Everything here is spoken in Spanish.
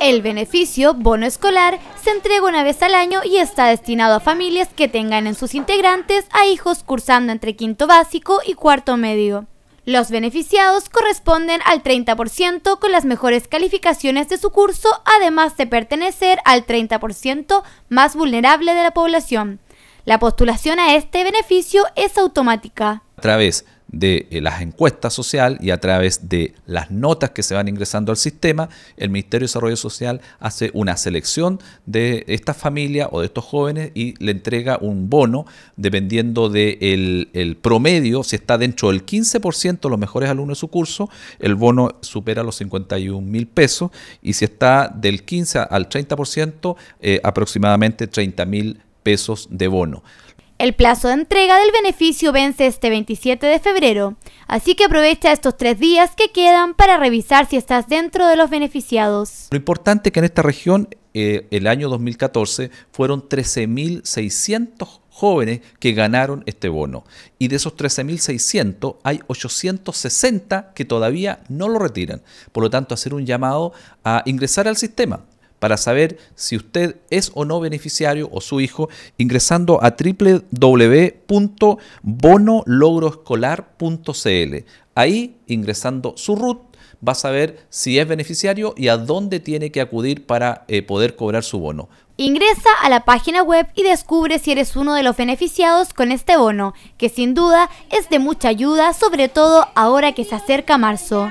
El beneficio, bono escolar, se entrega una vez al año y está destinado a familias que tengan en sus integrantes a hijos cursando entre quinto básico y cuarto medio. Los beneficiados corresponden al 30% con las mejores calificaciones de su curso, además de pertenecer al 30% más vulnerable de la población. La postulación a este beneficio es automática. A través de eh, las encuestas social y a través de las notas que se van ingresando al sistema, el Ministerio de Desarrollo Social hace una selección de estas familias o de estos jóvenes y le entrega un bono dependiendo del promedio, si está dentro del 15% los mejores alumnos de su curso, el bono supera los 51 mil pesos y si está del 15 al 30% eh, aproximadamente 30 mil pesos de bono. El plazo de entrega del beneficio vence este 27 de febrero, así que aprovecha estos tres días que quedan para revisar si estás dentro de los beneficiados. Lo importante es que en esta región, eh, el año 2014, fueron 13.600 jóvenes que ganaron este bono. Y de esos 13.600 hay 860 que todavía no lo retiran. Por lo tanto, hacer un llamado a ingresar al sistema para saber si usted es o no beneficiario o su hijo ingresando a www.bonologroescolar.cl. Ahí, ingresando su RUT, va a saber si es beneficiario y a dónde tiene que acudir para eh, poder cobrar su bono. Ingresa a la página web y descubre si eres uno de los beneficiados con este bono, que sin duda es de mucha ayuda, sobre todo ahora que se acerca marzo.